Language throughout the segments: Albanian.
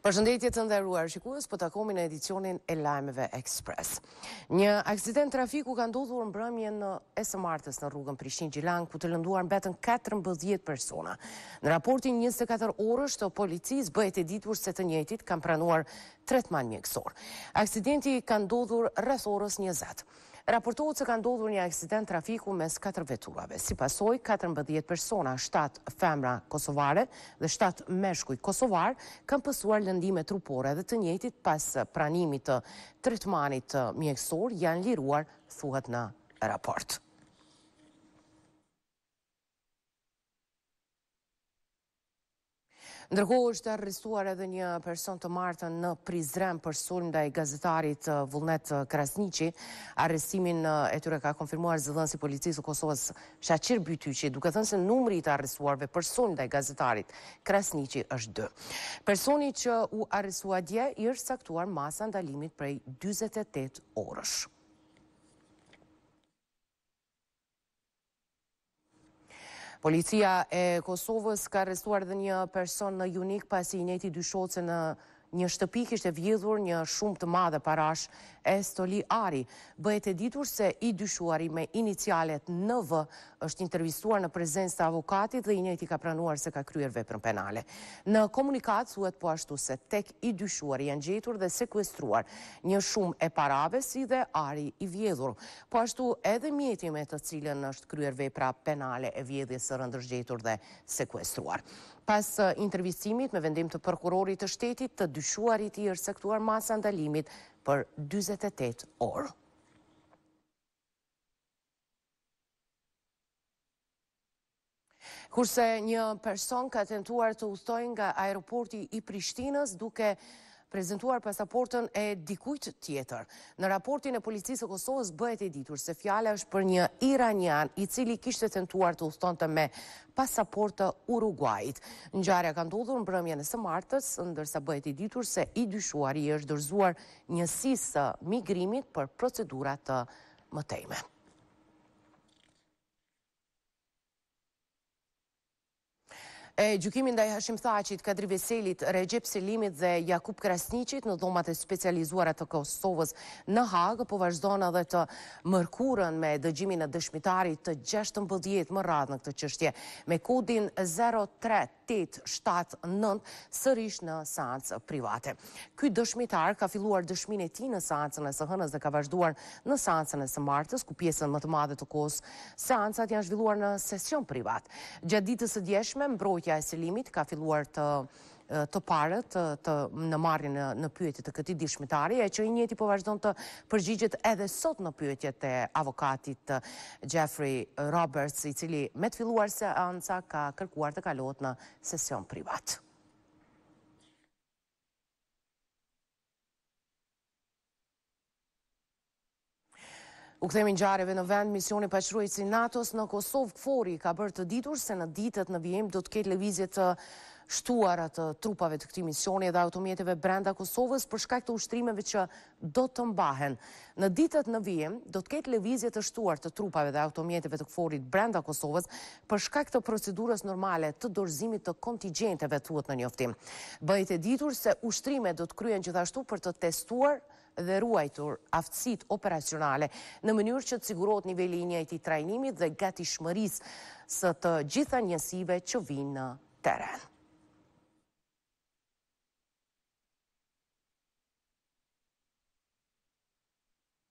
Përshëndetje të nderuar shikues, po takomi në edicionin e lajmeve Express. Një aksident trafiku ka ndodhur brëmje në esë martës në rrugën Prishtinë-Gjilan ku të lënduar mbetën 14 persona. Në raportin 24 orësh të policisë bëhet e ditur se të njëjtit kanë pranuar tretman mjekësor. Aksidenti ka ndodhur rreth orës 20. Raportohet se ka ndodhur një aksident trafiku mes 4 veturave. Si pasoj, 14 persona, 7 femra kosovare dhe 7 meshkuj kosovar, kanë pësuar lëndime trupore dhe të njëtit pas pranimit të tretmanit mjekësor, janë liruar, thuhet në raport. Ndërkohë është arrestuar edhe një person të martën në prizrem për sulm ndaj gazetarit uh, Vullnet uh, Krasnici. Arrestimin uh, e tyre ka konfirmuar zëdhën si policisë së Kosovës Shachir Bytyqi, duke thënë se numri të arrestuarve për sulm ndaj gazetarit Krasnici është dë. Personi që u arrestuar dje i është saktuar masa ndalimit prej 28 orësh. Policia e Kosovës ka arrestuar dhe një person në Junik pasi i njëti dyshoce në një shtëpi kishte vjedhur një shumë të madhe parash e Stoli Ari. Bëhet e ditur se i dyshuari me inicialet në vë është intervistuar në prezencë të avokatit dhe i njëti ka pranuar se ka kryer veprën penale. Në komunikat suet po ashtu se tek i dyshuari janë gjetur dhe sekuestruar një shumë e parave si dhe Ari i vjedhur. Po ashtu edhe mjeti me të cilën është kryer vepra penale e vjedhjes së rëndërshgjetur dhe sekuestruar. Pas uh, intervistimit me vendim të prokurorit të shtetit të dyshuari, dyshuar i ti rësektuar masa ndalimit për 28 orë. Kurse një person ka tentuar të uthtoj nga aeroporti i Prishtinës duke prezentuar pasaportën e dikujt tjetër. Në raportin e policisë e Kosovës bëhet e ditur se fjale është për një Iranian i cili kishtë të tentuar të uston me pasaportë Uruguajt. Në gjarja ka ndodhur në brëmje në së martës, ndërsa bëhet e ditur se i dyshuari është dërzuar njësisë migrimit për procedurat të mëtejme. e gjukimin dhe i Hashim Thaqit, Kadri Veselit, Regjep Selimit dhe Jakub Krasnicit në dhomat e specializuarat të Kosovës në Hagë, po vazhdojnë edhe të mërkurën me dëgjimin e dëshmitarit të 16 më radhë në këtë qështje, me kodin 03 8-7-9 sërish në seancë private. Ky dëshmitar ka filluar dëshmin e ti në seancën e së hënës dhe ka vazhduar në seancën e së martës, ku pjesën më të madhe të kos, seancët janë zhvilluar në sesion privat. Gjatë ditës e djeshme, mbrojtja e selimit ka filluar të të parët të në marrin në pyetit të këti dishmitari, e që i njeti po vazhdo të përgjigjet edhe sot në pyetjet e avokatit Jeffrey Roberts, i cili me të filluar se anca ka kërkuar të kalot në sesion privat. U këthemi njareve në vend, misioni pashruajtë si NATO-s në Kosovë këfori ka bërë të ditur se në ditët në vijem do të ketë levizjet të shtuar atë trupave të këti misioni edhe automjetive brenda Kosovës për shkak të ushtrimeve që do të mbahen. Në ditët në vijem, do të ketë levizje të shtuar të trupave dhe automjetive të këforit brenda Kosovës për shkak të procedurës normale të dorzimit të kontigenteve të në njoftim. Bëjt e ditur se ushtrime do të kryen gjithashtu për të testuar dhe ruajtur aftësit operacionale në mënyrë që të sigurot nivelli i trajnimit dhe gati shmëris së të gjitha njësive që vinë në teren.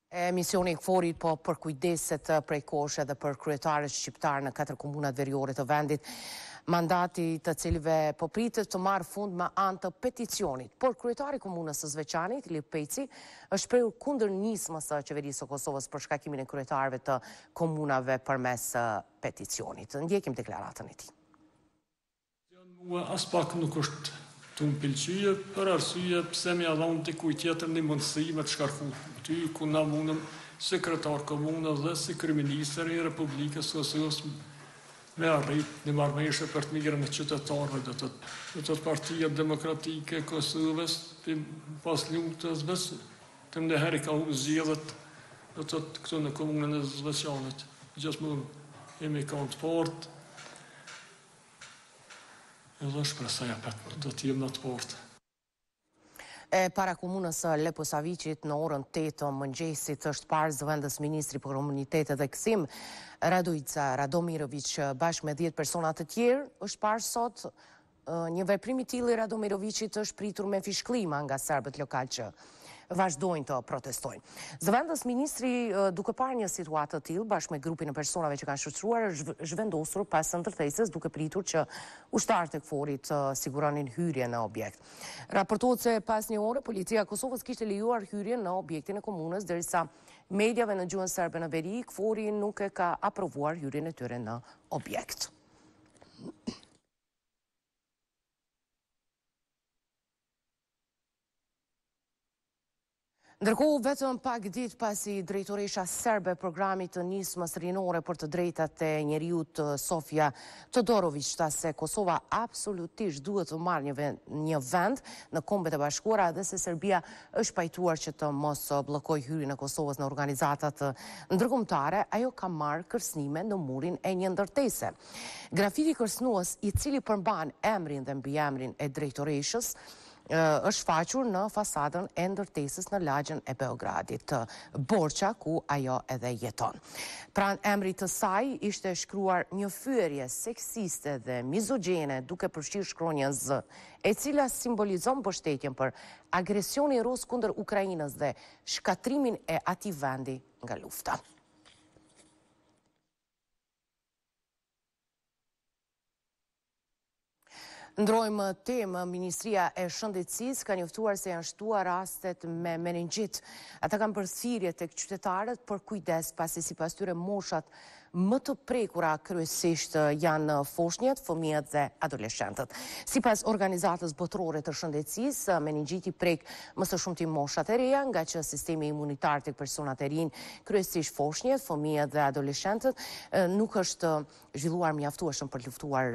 Emisioni i këforit po për kujdeset prej koshe edhe për kryetarës shqiptarë në katër komunat veriore të vendit, mandati të cilive po pritet të marë fund më anë të peticionit. Por kryetari komunës së Zveçanit, Lip është prejur kunder njësë së qeverisë o Kosovës për shkakimin e kryetarëve të komunave për mes peticionit. Ndjekim deklaratën e ti. pak nuk është të më pëlqyje, për arsye pëse me adhon të kuj tjetër një mundësi me të shkarku ty, ku na mundëm sekretar komunë dhe si kriminisër i Republikës Kosovës me arrit një marmeshe për të migrën e qytetarëve dhe të të partia demokratike Kosovës të pas ljumë të të më në heri ka u zjedhët dhe të të këtu në komunën e zbësëjanët. Gjësë mundëm, jemi ka në të fortë, edhe shpresoja për do t'jem në të portë. E para komunës Lepo Savicit në orën 8 të mëngjesit është parë zëvendës Ministri për Komunitetet dhe Kësim, Radojca Radomirovic bashkë me 10 personat të tjerë, është parë sot një veprimi tili Radomirovicit është pritur me fishklima nga sërbet lokal që vazhdojnë të protestojnë. Zëvendës Ministri, duke par një situatë të tilë, bashkë me grupin e personave që kanë shqyrësruar, zhvendosur pasë në tërthesis duke pritur që ushtarët e këforit të siguranin hyrje në objekt. Raportohet se pas një ore, policia Kosovës kishtë lejuar hyrje në objektin e komunës, dërisa medjave në gjuhën sërbe në veri, këforin nuk e ka aprovuar hyrje në tyre në objekt. Ndërku, vetëm pak ditë pasi drejtoresha serbe programit të njismës rinore për të drejtat e njeriut Sofia Todorovic, ta se Kosova absolutisht duhet të marrë një vend në kombet e bashkora dhe se Serbia është pajtuar që të mos blokoj hyri në Kosovës në organizatat të ndërkumtare, ajo ka marrë kërsnime në murin e një ndërtese. Grafiti kërsnuos i cili përmban emrin dhe mbiemrin e drejtoreshës, është faqur në fasadën e ndërtesës në lagjën e Beogradit, Borqa, ku ajo edhe jeton. Pran emri të saj ishte shkruar një fyërje seksiste dhe mizogjene duke përshqirë shkronjën zë, e cila simbolizon bështetjen për agresioni rusë kunder Ukrajinës dhe shkatrimin e ati vendi nga lufta. Ndrojmë temë, Ministria e Shëndecis ka njëftuar se janë shtua rastet me meningjit. Ata kam përsirjet të këtë qytetarët për kujdes pasi si pas tyre moshat më të prekura kryesisht janë foshnjët, fëmijët dhe adoleshentët. Si pas organizatës botërore të shëndecis, meningjiti prek mësë shumë të moshat e reja, nga që sistemi imunitar të personat e rinë kryesisht foshnjët, fëmijët dhe adoleshentët, nuk është zhvilluar mjaftuashëm për luftuar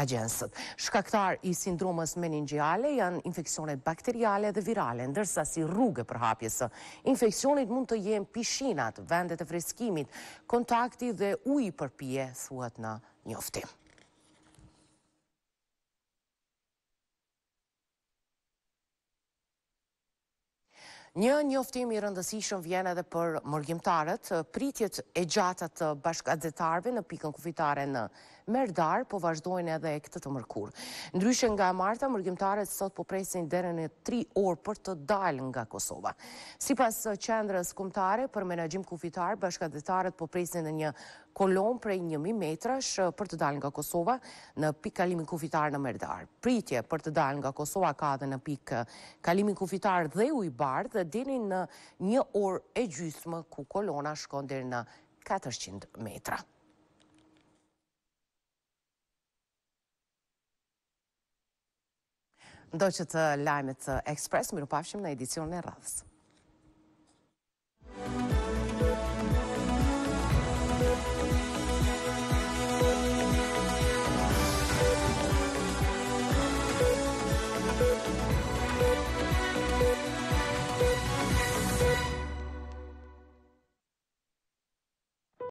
agjensët. Shkaktar i sindromës meningiale janë infekcionet bakteriale dhe virale, ndërsa si rrugë për hapjesë. Infekcionit mund të jenë pishinat, vendet e freskimit, kontakti dhe uj për pje, thuat në njoftim. Një njoftim i rëndësishëm vjen edhe për mërgjimtarët, pritjet e gjatët bashkë adetarve në pikën kufitare në merë darë, po vazhdojnë edhe e këtë të mërkur. Ndryshën nga Marta, mërgjimtarët sot po presin dhe në 3 orë për të dalë nga Kosova. Si pas qendrës kumtare për menajim kufitar, bashka po presin në një kolon për e njëmi metrash për të dalë nga Kosova në pik kalimin kufitar në Merdar. Pritje për të dalë nga Kosova ka dhe në pik kalimin kufitar dhe u i bardë dhe dinin në një orë e gjysmë ku kolona shkon dhe në 400 metra. Do që të lajmet të ekspres, miru pafshim në edicion në radhës.